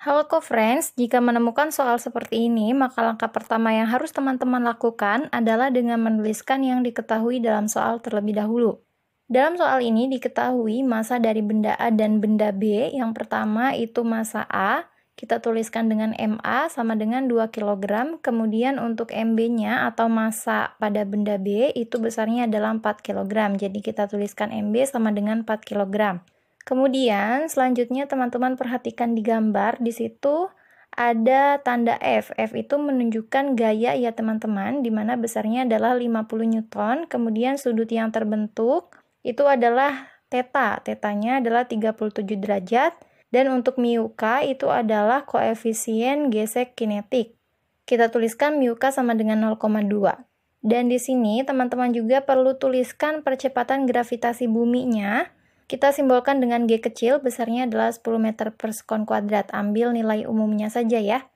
Halo co-friends, jika menemukan soal seperti ini, maka langkah pertama yang harus teman-teman lakukan adalah dengan menuliskan yang diketahui dalam soal terlebih dahulu. Dalam soal ini diketahui masa dari benda A dan benda B. Yang pertama itu masa A, kita tuliskan dengan MA sama dengan 2 kg. Kemudian untuk MB-nya atau masa pada benda B itu besarnya adalah 4 kg. Jadi kita tuliskan MB sama dengan 4 kg. Kemudian selanjutnya teman-teman perhatikan di gambar di situ ada tanda F. F itu menunjukkan gaya ya teman-teman, di mana besarnya adalah 50 Newton. Kemudian sudut yang terbentuk itu adalah teta, Tetanya adalah 37 derajat. Dan untuk mu k itu adalah koefisien gesek kinetik. Kita tuliskan mu k sama dengan 0,2. Dan di sini teman-teman juga perlu tuliskan percepatan gravitasi buminya kita simbolkan dengan G kecil, besarnya adalah 10 meter per sekon kuadrat. Ambil nilai umumnya saja ya.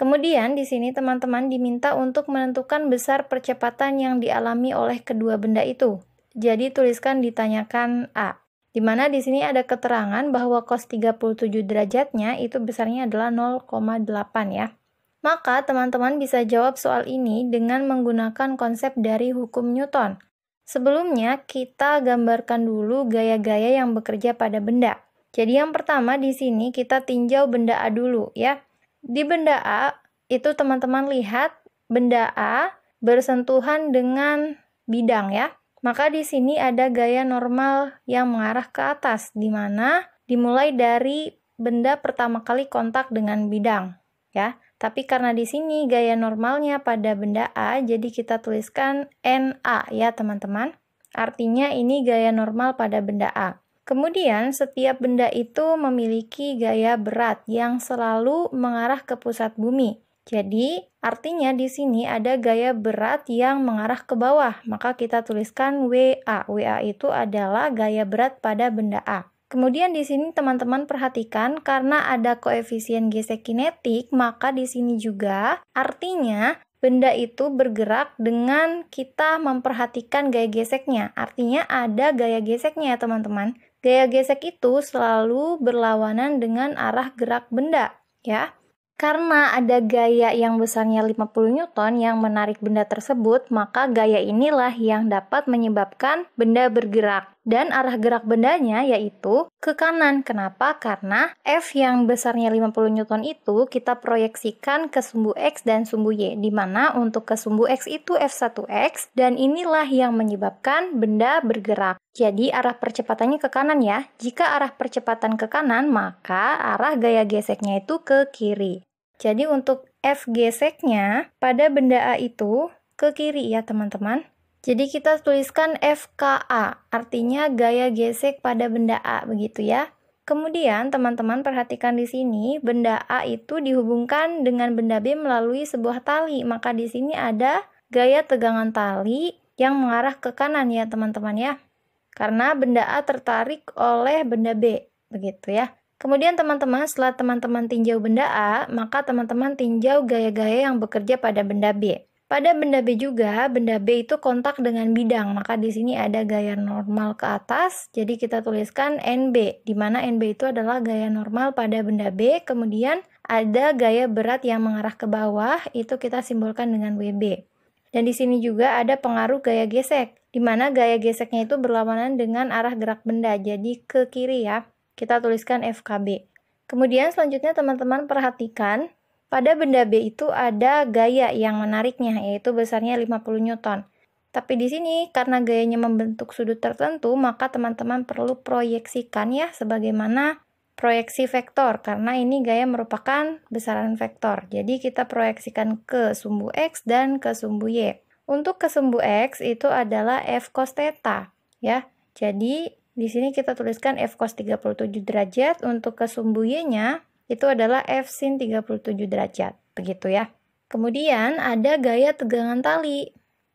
Kemudian di sini teman-teman diminta untuk menentukan besar percepatan yang dialami oleh kedua benda itu. Jadi tuliskan ditanyakan A. Di mana di sini ada keterangan bahwa cos 37 derajatnya itu besarnya adalah 0,8 ya. Maka teman-teman bisa jawab soal ini dengan menggunakan konsep dari hukum Newton. Sebelumnya, kita gambarkan dulu gaya-gaya yang bekerja pada benda. Jadi yang pertama di sini kita tinjau benda A dulu ya. Di benda A itu teman-teman lihat benda A bersentuhan dengan bidang ya. Maka di sini ada gaya normal yang mengarah ke atas di mana dimulai dari benda pertama kali kontak dengan bidang ya. Tapi karena di sini gaya normalnya pada benda A, jadi kita tuliskan NA ya teman-teman. Artinya ini gaya normal pada benda A. Kemudian setiap benda itu memiliki gaya berat yang selalu mengarah ke pusat bumi. Jadi artinya di sini ada gaya berat yang mengarah ke bawah, maka kita tuliskan WA. WA itu adalah gaya berat pada benda A. Kemudian di sini teman-teman perhatikan karena ada koefisien gesek kinetik, maka di sini juga artinya benda itu bergerak dengan kita memperhatikan gaya geseknya. Artinya ada gaya geseknya ya teman-teman. Gaya gesek itu selalu berlawanan dengan arah gerak benda ya. Karena ada gaya yang besarnya 50 Newton yang menarik benda tersebut, maka gaya inilah yang dapat menyebabkan benda bergerak dan arah gerak bendanya yaitu ke kanan. Kenapa? Karena F yang besarnya 50 Newton itu kita proyeksikan ke sumbu X dan sumbu Y, di mana untuk ke sumbu X itu F1X, dan inilah yang menyebabkan benda bergerak. Jadi arah percepatannya ke kanan ya. Jika arah percepatan ke kanan, maka arah gaya geseknya itu ke kiri. Jadi untuk F geseknya pada benda A itu ke kiri ya teman-teman. Jadi kita tuliskan FKA, artinya gaya gesek pada benda A begitu ya. Kemudian teman-teman perhatikan di sini, benda A itu dihubungkan dengan benda B melalui sebuah tali. Maka di sini ada gaya tegangan tali yang mengarah ke kanan ya teman-teman ya. Karena benda A tertarik oleh benda B, begitu ya. Kemudian teman-teman setelah teman-teman tinjau benda A, maka teman-teman tinjau gaya-gaya yang bekerja pada benda B. Pada benda B juga, benda B itu kontak dengan bidang, maka di sini ada gaya normal ke atas, jadi kita tuliskan NB, di mana NB itu adalah gaya normal pada benda B, kemudian ada gaya berat yang mengarah ke bawah, itu kita simbolkan dengan WB. Dan di sini juga ada pengaruh gaya gesek, di mana gaya geseknya itu berlawanan dengan arah gerak benda, jadi ke kiri ya. Kita tuliskan FKB. Kemudian selanjutnya teman-teman perhatikan pada benda B itu ada gaya yang menariknya, yaitu besarnya 50 Newton. Tapi di sini, karena gayanya membentuk sudut tertentu, maka teman-teman perlu proyeksikan ya sebagaimana proyeksi vektor, karena ini gaya merupakan besaran vektor. Jadi kita proyeksikan ke sumbu X dan ke sumbu Y. Untuk ke sumbu X itu adalah F cos theta, ya. Jadi di sini kita tuliskan F cos 37 derajat, untuk ke sumbu Y-nya itu adalah F sin 37 derajat, begitu ya. Kemudian ada gaya tegangan tali.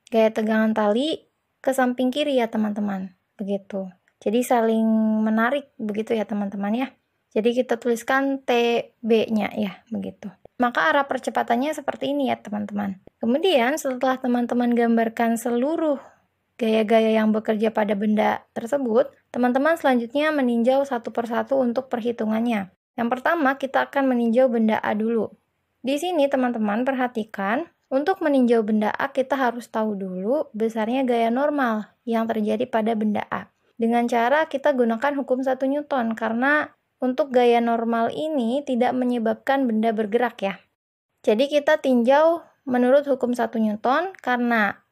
Gaya tegangan tali ke samping kiri ya teman-teman, begitu. Jadi saling menarik begitu ya teman-teman ya. Jadi kita tuliskan TB-nya ya, begitu. Maka arah percepatannya seperti ini ya teman-teman. Kemudian setelah teman-teman gambarkan seluruh gaya-gaya yang bekerja pada benda tersebut, teman-teman selanjutnya meninjau satu persatu untuk perhitungannya. Yang pertama, kita akan meninjau benda A dulu. Di sini, teman-teman, perhatikan. Untuk meninjau benda A, kita harus tahu dulu besarnya gaya normal yang terjadi pada benda A. Dengan cara kita gunakan hukum 1 Newton, karena untuk gaya normal ini tidak menyebabkan benda bergerak ya. Jadi kita tinjau menurut hukum 1 Newton, karena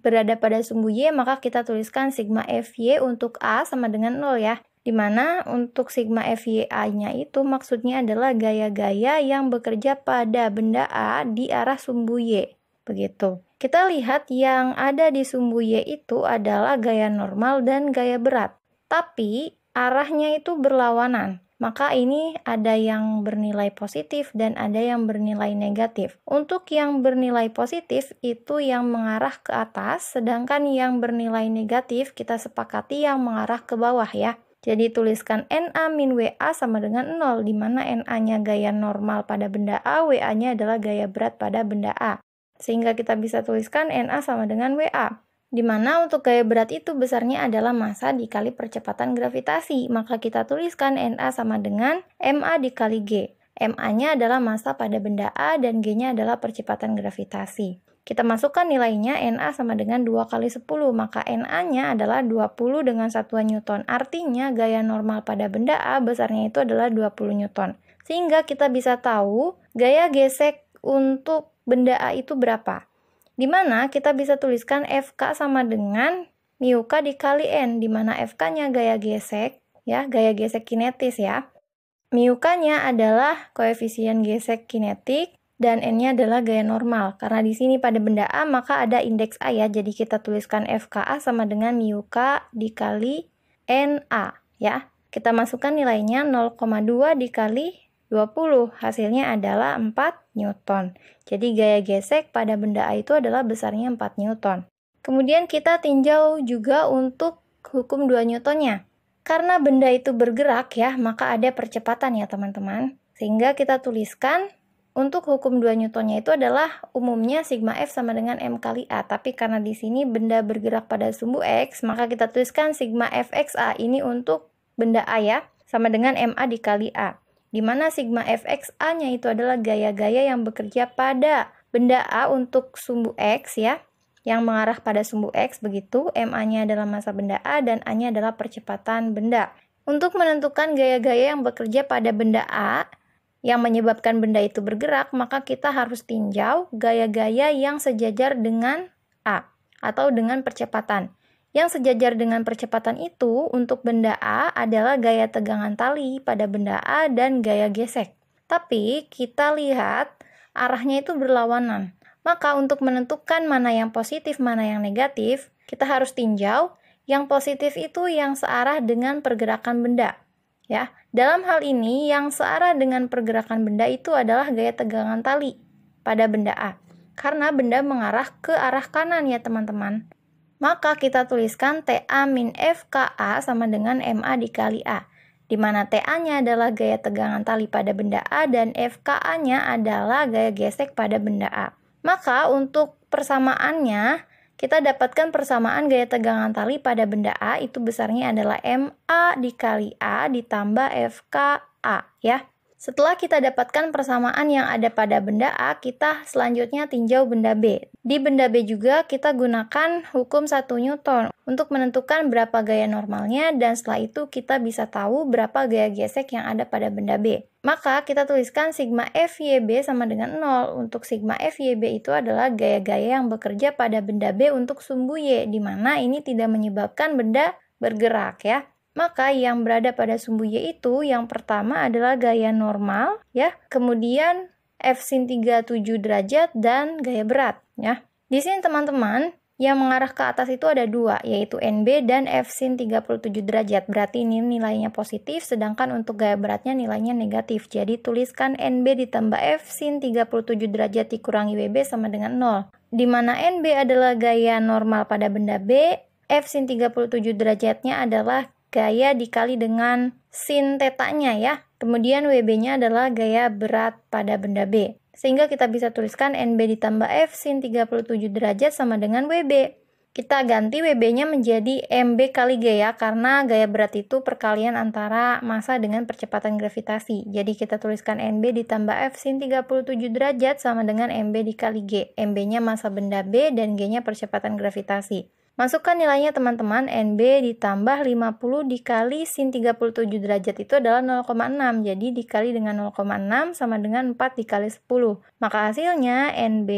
berada pada sumbu Y, maka kita tuliskan sigma FY untuk A sama dengan 0 ya. Dimana untuk sigma FYA-nya itu maksudnya adalah gaya-gaya yang bekerja pada benda A di arah sumbu Y. Begitu. Kita lihat yang ada di sumbu Y itu adalah gaya normal dan gaya berat. Tapi arahnya itu berlawanan. Maka ini ada yang bernilai positif dan ada yang bernilai negatif. Untuk yang bernilai positif itu yang mengarah ke atas, sedangkan yang bernilai negatif kita sepakati yang mengarah ke bawah ya. Jadi tuliskan NA min WA sama dengan 0, di mana NA-nya gaya normal pada benda A, WA-nya adalah gaya berat pada benda A. Sehingga kita bisa tuliskan NA sama dengan WA. Di mana untuk gaya berat itu besarnya adalah massa dikali percepatan gravitasi. Maka kita tuliskan NA sama dengan MA dikali G. MA-nya adalah massa pada benda A dan G-nya adalah percepatan gravitasi. Kita masukkan nilainya NA sama dengan 2 kali 10, maka NA-nya adalah 20 dengan satuan Newton. Artinya gaya normal pada benda A besarnya itu adalah 20 Newton. Sehingga kita bisa tahu gaya gesek untuk benda A itu berapa. di mana kita bisa tuliskan FK sama dengan mu dikali N, di mana FK-nya gaya gesek, ya, gaya gesek kinetis ya. Mu nya adalah koefisien gesek kinetik, dan N-nya adalah gaya normal. Karena di sini pada benda A maka ada indeks A ya. Jadi kita tuliskan FKA sama dengan mu K dikali NA ya. Kita masukkan nilainya 0,2 dikali 20. Hasilnya adalah 4 Newton. Jadi gaya gesek pada benda A itu adalah besarnya 4 Newton. Kemudian kita tinjau juga untuk hukum 2 Newtonnya. Karena benda itu bergerak ya, maka ada percepatan ya teman-teman. Sehingga kita tuliskan untuk hukum 2 Newtonnya itu adalah umumnya sigma F sama dengan M kali A, tapi karena di sini benda bergerak pada sumbu X, maka kita tuliskan sigma Fx A ini untuk benda A ya, sama dengan MA dikali A. Dimana mana sigma Fx A-nya itu adalah gaya-gaya yang bekerja pada benda A untuk sumbu X ya, yang mengarah pada sumbu X begitu, MA-nya adalah masa benda A dan A-nya adalah percepatan benda. Untuk menentukan gaya-gaya yang bekerja pada benda A, yang menyebabkan benda itu bergerak, maka kita harus tinjau gaya-gaya yang sejajar dengan A atau dengan percepatan. Yang sejajar dengan percepatan itu untuk benda A adalah gaya tegangan tali pada benda A dan gaya gesek. Tapi kita lihat arahnya itu berlawanan. Maka untuk menentukan mana yang positif, mana yang negatif, kita harus tinjau yang positif itu yang searah dengan pergerakan benda. Ya, dalam hal ini yang searah dengan pergerakan benda itu adalah gaya tegangan tali pada benda A. Karena benda mengarah ke arah kanan ya teman-teman. Maka kita tuliskan TA min FKA sama dengan MA dikali A. Di mana TA-nya adalah gaya tegangan tali pada benda A dan FKA-nya adalah gaya gesek pada benda A. Maka untuk persamaannya, kita dapatkan persamaan gaya tegangan tali pada benda A itu besarnya adalah MA dikali A ditambah FKA ya. Setelah kita dapatkan persamaan yang ada pada benda A, kita selanjutnya tinjau benda B. Di benda B juga kita gunakan hukum 1 Newton untuk menentukan berapa gaya normalnya dan setelah itu kita bisa tahu berapa gaya gesek yang ada pada benda B. Maka kita tuliskan sigma FYB sama dengan 0. Untuk sigma FYB itu adalah gaya-gaya yang bekerja pada benda B untuk sumbu Y, di mana ini tidak menyebabkan benda bergerak ya. Maka yang berada pada sumbu Y itu yang pertama adalah gaya normal ya, kemudian F sin 37 derajat dan gaya berat ya. Di sini teman-teman yang mengarah ke atas itu ada dua, yaitu NB dan F sin 37 derajat. Berarti ini nilainya positif, sedangkan untuk gaya beratnya nilainya negatif. Jadi tuliskan NB ditambah F sin 37 derajat dikurangi WB sama dengan 0. Di mana NB adalah gaya normal pada benda B, F sin 37 derajatnya adalah gaya dikali dengan sin tetanya ya. Kemudian WB-nya adalah gaya berat pada benda B. Sehingga kita bisa tuliskan NB ditambah F sin 37 derajat sama dengan WB. Kita ganti WB-nya menjadi MB kali gaya karena gaya berat itu perkalian antara massa dengan percepatan gravitasi. Jadi kita tuliskan NB ditambah F sin 37 derajat sama dengan MB dikali G. MB-nya massa benda B dan G-nya percepatan gravitasi. Masukkan nilainya teman-teman, NB ditambah 50 dikali sin 37 derajat itu adalah 0,6. Jadi dikali dengan 0,6 sama dengan 4 dikali 10. Maka hasilnya NB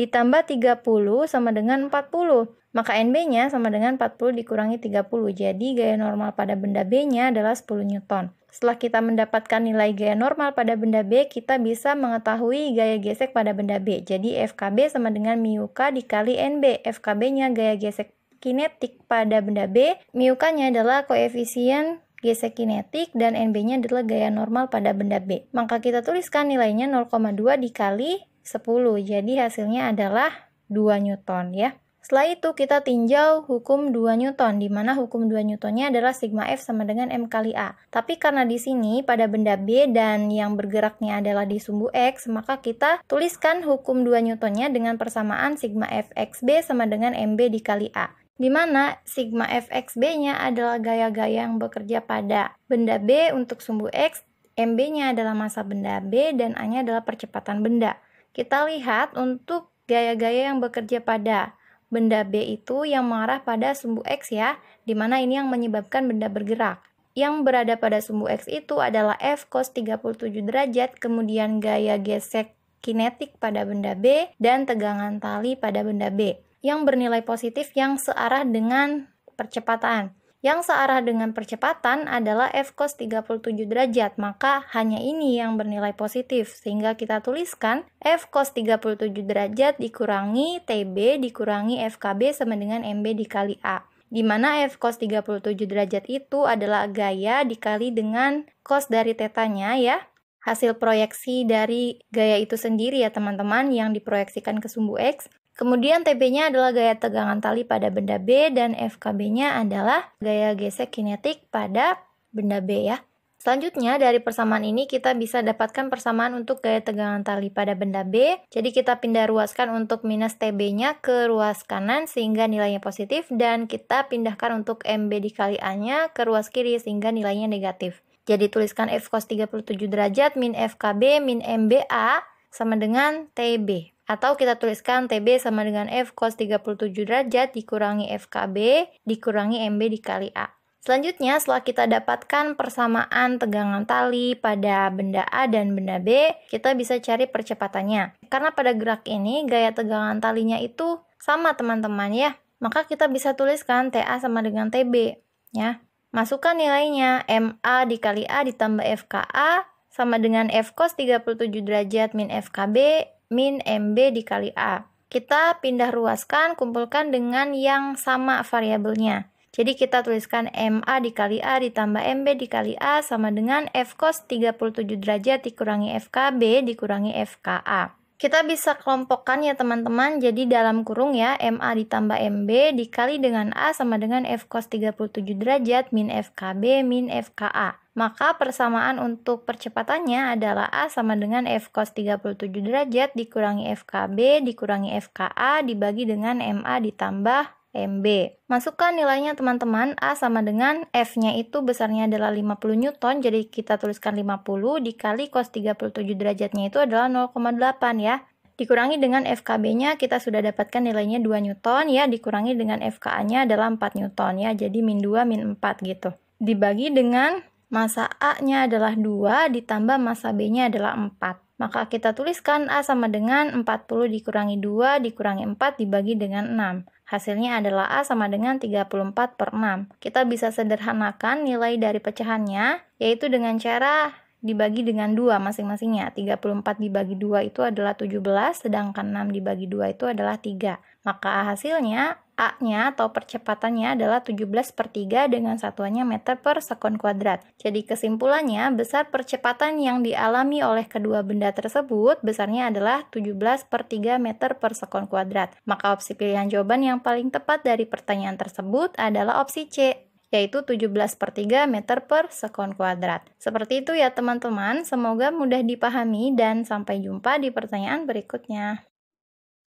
ditambah 30 sama dengan 40. Maka NB-nya sama dengan 40 dikurangi 30. Jadi gaya normal pada benda B-nya adalah 10 Newton. Setelah kita mendapatkan nilai gaya normal pada benda B, kita bisa mengetahui gaya gesek pada benda B. Jadi FKB sama dengan μK dikali NB. FKB-nya gaya gesek kinetik pada benda B, miukannya adalah koefisien gesek kinetik dan NB-nya adalah gaya normal pada benda B. Maka kita tuliskan nilainya 0,2 dikali 10. Jadi hasilnya adalah 2 Newton ya. Setelah itu kita tinjau hukum 2 Newton, di mana hukum 2 Newtonnya adalah sigma F sama dengan M kali A. Tapi karena di sini pada benda B dan yang bergeraknya adalah di sumbu X, maka kita tuliskan hukum 2 Newtonnya dengan persamaan sigma F XB sama dengan MB dikali A di mana sigma fxb-nya adalah gaya-gaya yang bekerja pada benda B untuk sumbu X, mb-nya adalah masa benda B, dan A-nya adalah percepatan benda. Kita lihat untuk gaya-gaya yang bekerja pada benda B itu yang mengarah pada sumbu X ya, di mana ini yang menyebabkan benda bergerak. Yang berada pada sumbu X itu adalah F cos 37 derajat, kemudian gaya gesek kinetik pada benda B, dan tegangan tali pada benda B yang bernilai positif yang searah dengan percepatan. Yang searah dengan percepatan adalah F cos 37 derajat, maka hanya ini yang bernilai positif. Sehingga kita tuliskan F cos 37 derajat dikurangi TB dikurangi FKB sama dengan MB dikali A. Di mana F cos 37 derajat itu adalah gaya dikali dengan cos dari tetanya ya. Hasil proyeksi dari gaya itu sendiri ya teman-teman yang diproyeksikan ke sumbu X Kemudian TB-nya adalah gaya tegangan tali pada benda B dan FKB-nya adalah gaya gesek kinetik pada benda B ya. Selanjutnya dari persamaan ini kita bisa dapatkan persamaan untuk gaya tegangan tali pada benda B. Jadi kita pindah ruaskan untuk minus TB-nya ke ruas kanan sehingga nilainya positif dan kita pindahkan untuk MB dikali A-nya ke ruas kiri sehingga nilainya negatif. Jadi tuliskan F cos 37 derajat min FKB min MBA sama dengan TB. Atau kita tuliskan TB sama dengan F cos 37 derajat dikurangi FKB dikurangi MB dikali A. Selanjutnya, setelah kita dapatkan persamaan tegangan tali pada benda A dan benda B, kita bisa cari percepatannya. Karena pada gerak ini, gaya tegangan talinya itu sama teman-teman ya. Maka kita bisa tuliskan TA sama dengan TB. ya. Masukkan nilainya, MA dikali A ditambah FKA sama dengan F cos 37 derajat min FKB min MB dikali A. Kita pindah ruaskan, kumpulkan dengan yang sama variabelnya. Jadi kita tuliskan MA dikali A ditambah MB dikali A sama dengan F cos 37 derajat dikurangi FKB dikurangi FKA. Kita bisa kelompokkan ya teman-teman, jadi dalam kurung ya, MA ditambah MB dikali dengan A sama dengan F cos 37 derajat min FKB min FKA. Maka persamaan untuk percepatannya adalah A sama dengan F cos 37 derajat dikurangi FKB dikurangi FKA dibagi dengan MA ditambah MB. Masukkan nilainya teman-teman, A sama dengan F-nya itu besarnya adalah 50 Newton, jadi kita tuliskan 50 dikali cos 37 derajatnya itu adalah 0,8 ya. Dikurangi dengan FKB-nya kita sudah dapatkan nilainya 2 Newton ya, dikurangi dengan FKA-nya adalah 4 Newton ya, jadi min 2 min 4 gitu. Dibagi dengan masa A-nya adalah 2 ditambah masa B-nya adalah 4. Maka kita tuliskan A sama dengan 40 dikurangi 2 dikurangi 4 dibagi dengan 6. Hasilnya adalah A sama dengan 34 per 6. Kita bisa sederhanakan nilai dari pecahannya, yaitu dengan cara dibagi dengan 2 masing-masingnya. 34 dibagi 2 itu adalah 17, sedangkan 6 dibagi 2 itu adalah 3. Maka hasilnya A-nya atau percepatannya adalah 17 per 3 dengan satuannya meter per sekon kuadrat. Jadi kesimpulannya, besar percepatan yang dialami oleh kedua benda tersebut besarnya adalah 17 per 3 meter per sekon kuadrat. Maka opsi pilihan jawaban yang paling tepat dari pertanyaan tersebut adalah opsi C, yaitu 17 per 3 meter per sekon kuadrat. Seperti itu ya teman-teman, semoga mudah dipahami dan sampai jumpa di pertanyaan berikutnya.